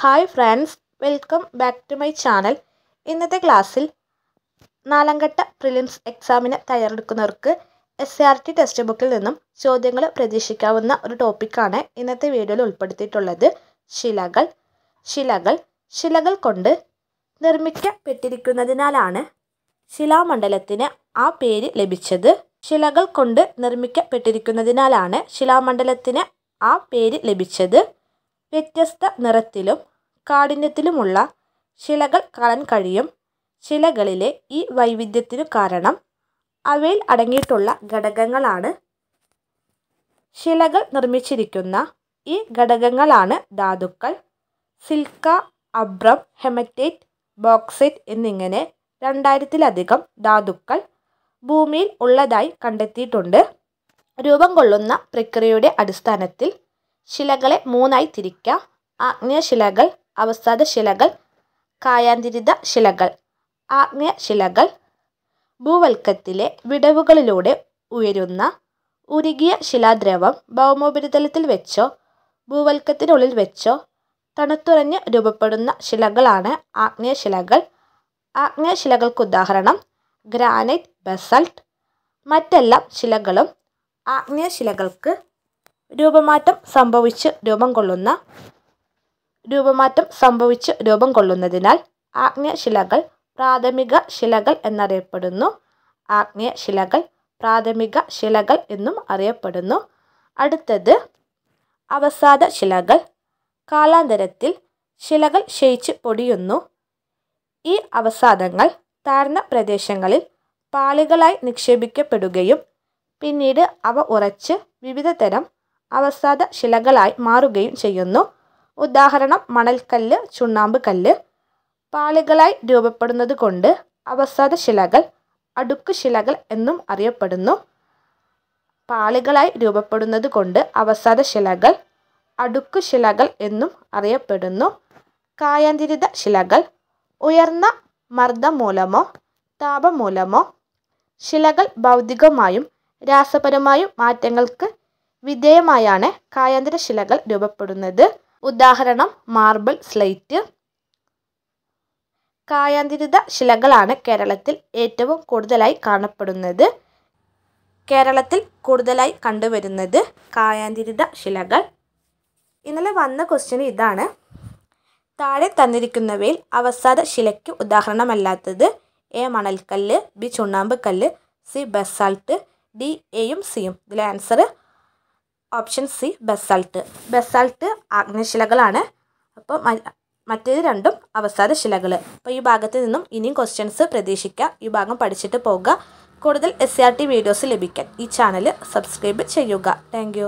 hi friends welcome back to my channel ഇന്നത്തെ ക്ലാസ്സിൽ നാലാംഘട്ട പ്രിലിംസ് എക്സാമിന് തയ്യാറെടുക്കുന്നവർക്ക് എസ് ആർ ടി ടെക്സ്റ്റ് ബുക്കിൽ നിന്നും ചോദ്യങ്ങൾ പ്രതീക്ഷിക്കാവുന്ന ഒരു ടോപ്പിക്കാണ് ഇന്നത്തെ വീഡിയോയിൽ ഉൾപ്പെടുത്തിയിട്ടുള്ളത് ശിലകൾ ശിലകൾ ശിലകൾ കൊണ്ട് നിർമ്മിക്കപ്പെട്ടിരിക്കുന്നതിനാലാണ് ശിലാമണ്ഡലത്തിന് ആ പേര് ലഭിച്ചത് ശിലകൾ കൊണ്ട് നിർമ്മിക്കപ്പെട്ടിരിക്കുന്നതിനാലാണ് ശിലാമണ്ഡലത്തിന് ആ പേര് ലഭിച്ചത് വ്യത്യസ്ത നിറത്തിലും കാഠിന്യത്തിലുമുള്ള ശിലകൾ കാണാൻ കഴിയും ശിലകളിലെ ഈ വൈവിധ്യത്തിനു കാരണം അവയിൽ അടങ്ങിയിട്ടുള്ള ഘടകങ്ങളാണ് ശിലകൾ നിർമ്മിച്ചിരിക്കുന്ന ഈ ഘടകങ്ങളാണ് ധാതുക്കൾ സിൽക്ക അബ്രം ഹെമറ്റേറ്റ് ബോക്സൈറ്റ് എന്നിങ്ങനെ രണ്ടായിരത്തിലധികം ധാതുക്കൾ ഭൂമിയിൽ ഉള്ളതായി കണ്ടെത്തിയിട്ടുണ്ട് രൂപം കൊള്ളുന്ന പ്രക്രിയയുടെ അടിസ്ഥാനത്തിൽ ശിലകളെ മൂന്നായി തിരിക്കാം ആഗ്നേയ ശിലകൾ അവസാദ ശിലകൾ കായാന്തിരിത ശിലകൾ ആഗ്നേയ ശിലകൾ ഭൂവൽക്കത്തിലെ വിടവുകളിലൂടെ ഉയരുന്ന ഉരുകിയ ശിലാദ്രവം ഭൗമോപരിതലത്തിൽ വെച്ചോ ഭൂവൽക്കത്തിനുള്ളിൽ വെച്ചോ തണുത്തുറഞ്ഞ് രൂപപ്പെടുന്ന ശിലകളാണ് ആഗ്നേയ ശിലകൾ ആഗ്നേയ ശിലകൾക്ക് ഉദാഹരണം ഗ്രാനൈറ്റ് ബസൾട്ട് മറ്റെല്ലാം ശിലകളും ആഗ്നേയ ശിലകൾക്ക് രൂപമാറ്റം സംഭവിച്ച് രൂപം കൊള്ളുന്ന രൂപമാറ്റം സംഭവിച്ച് രൂപം കൊള്ളുന്നതിനാൽ ആഗ്നേയശിലകൾ പ്രാഥമിക ശിലകൾ എന്നറിയപ്പെടുന്നു ആഗ്നേയശിലകൾ പ്രാഥമിക ശിലകൾ എന്നും അറിയപ്പെടുന്നു അടുത്തത് അവസാദ ശിലകൾ കാലാന്തരത്തിൽ ശിലകൾ ക്ഷയിച്ച് പൊടിയുന്നു ഈ അവസാദങ്ങൾ താഴ്ന്ന പ്രദേശങ്ങളിൽ പാളികളായി നിക്ഷേപിക്കപ്പെടുകയും പിന്നീട് അവ ഉറച്ച് വിവിധതരം അവസാദ ശിലകളായി മാറുകയും ചെയ്യുന്നു ഉദാഹരണം മണൽക്കല്ല് ചുണ്ണാമ്പ് കല്ല് പാളികളായി രൂപപ്പെടുന്നത് കൊണ്ട് അവസാദ ശിലകൾ അടുക്ക് ശിലകൾ എന്നും അറിയപ്പെടുന്നു പാളികളായി രൂപപ്പെടുന്നത് കൊണ്ട് അവസാദ ശിലകൾ അടുക്കു ശിലകൾ എന്നും അറിയപ്പെടുന്നു കായാന്തിരിത ശിലകൾ ഉയർന്ന മർദ്ദം മൂലമോ താപം മൂലമോ ശിലകൾ ഭൗതികമായും രാസപരമായും മാറ്റങ്ങൾക്ക് വിധേയമായാണ് കായാന്തര ശിലകൾ രൂപപ്പെടുന്നത് ഉദാഹരണം മാർബിൾ സ്ലേറ്റ് കായാന്തരിത ശിലകളാണ് കേരളത്തിൽ ഏറ്റവും കൂടുതലായി കാണപ്പെടുന്നത് കേരളത്തിൽ കൂടുതലായി കണ്ടുവരുന്നത് കായാന്തരിത ശിലകൾ ഇന്നലെ വന്ന ക്വസ്റ്റ്യൻ ഇതാണ് താഴെ തന്നിരിക്കുന്നവയിൽ അവസാന ശിലയ്ക്ക് ഉദാഹരണമല്ലാത്തത് എ മണൽക്കല്ല് ബി ചുണ്ണാമ്പ് കല്ല് സി ബസാൾട്ട് ഡി എയും സിയും ഇതിലെ answer option C basalt basalt ആഗ്നശിലകളാണ് അപ്പോൾ മറ്റേത് രണ്ടും അവസാന ശിലകൾ അപ്പോൾ ഈ ഭാഗത്ത് നിന്നും ഇനിയും ക്വസ്റ്റ്യൻസ് പ്രതീക്ഷിക്കുക ഈ ഭാഗം പഠിച്ചിട്ട് പോകുക കൂടുതൽ S C R T videos ലഭിക്കാൻ ഈ ചാനൽ സബ്സ്ക്രൈബ് ചെയ്യുക താങ്ക്